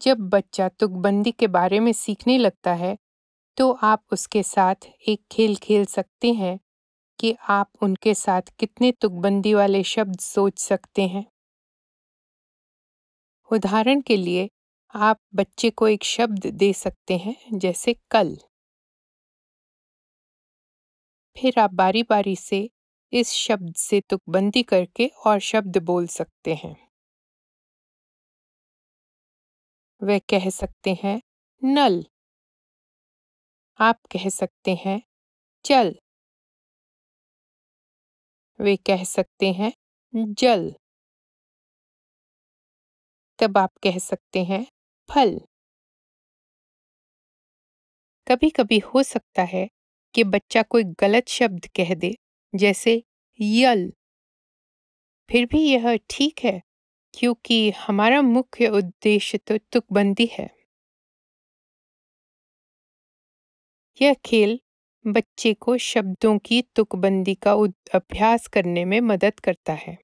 जब बच्चा तुकबंदी के बारे में सीखने लगता है तो आप उसके साथ एक खेल खेल सकते हैं कि आप उनके साथ कितने तुकबंदी वाले शब्द सोच सकते हैं उदाहरण के लिए आप बच्चे को एक शब्द दे सकते हैं जैसे कल फिर आप बारी बारी से इस शब्द से तुकबंदी करके और शब्द बोल सकते हैं वे कह सकते हैं नल आप कह सकते हैं चल वे कह सकते हैं जल तब आप कह सकते हैं फल कभी कभी हो सकता है कि बच्चा कोई गलत शब्द कह दे जैसे यल फिर भी यह ठीक है क्योंकि हमारा मुख्य उद्देश्य तो तुकबंदी है। यह खेल बच्चे को शब्दों की तुकबंदी का उद अभ्यास करने में मदद करता है।